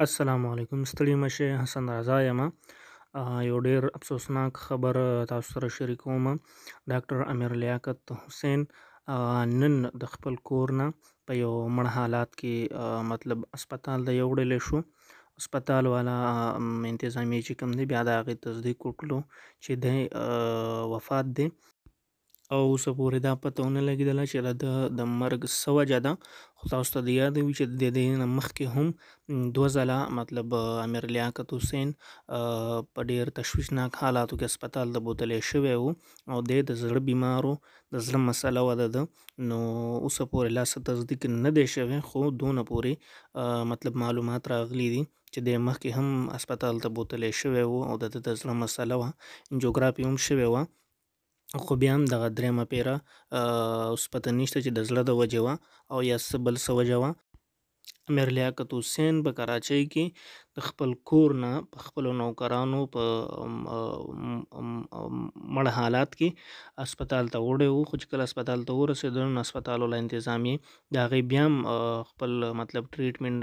السلام علیکم ستړي مشه حسن رضا یم یو ډیر افسوسناک خبر تاسو سره شریکوم ډاکټر امیر لیاقت حسین نن د خپل کور نه په یو مړ حالات کې مطلب هسپتال د یو وړل شو هسپتال والا انتظامی چې کوم دی بیا د هغې تصدیق وکړو چې د وفات دی او اوس پورې دا پته ونه لګېدله چې دا د مرګ څه وجه ده خو تاسو ته د یاد وي چې د دې نه مخکې هم دوه ځله مطلب امیر لیاقت حسین په ډېر تشویشناک حالاتو کې هسپتال ته بوتلی شوی و او دی د زړه بیمارو د زړه مسله وده ده نو اوس پورې لا څه تصدیق نه دی شوی خو دونه پورې مطلب معلومات راغلی دي چې د مخکې هم هسپتال ته بوتلی شوی و او د د زړه مسله وه انجوګرافي هم شوی وه خو بیا هم دغه درېیمه پېره اوس پته نشته چې د زړه د وجې وه او یا څه بل څه وجه وه میر لیاقت حسین په کراچۍ کې د خپل کور نه په خپل نوکرانو په مړ حالات کې هسپتال ته وړی وو خو چې کله هسپتال ته ورسېدل نو هسپتال والا انتظام یې د هغې بیا هم خپل مطلب ټریټمنټ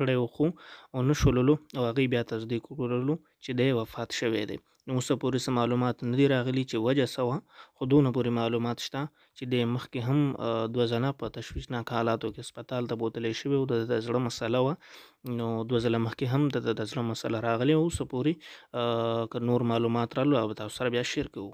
کړی و خو ونه شوللو او هغې بیا تصدیق وکړلو چې دی وفات شوی دی نو اوسه پورې څه معلومات نه دي راغلي چې وجه څه وه خو دونه پورې معلومات شته چې د مخکې هم دوه زنه په تشویشناک حالاتو کې هسپتال ته بوتلی شوي او د د زړه مسله وه نو دوه ځله مخکې هم د د زړه مسله راغلې اوسه پورې که نور معلومات رالو او تاسو سره بیا شیر کوو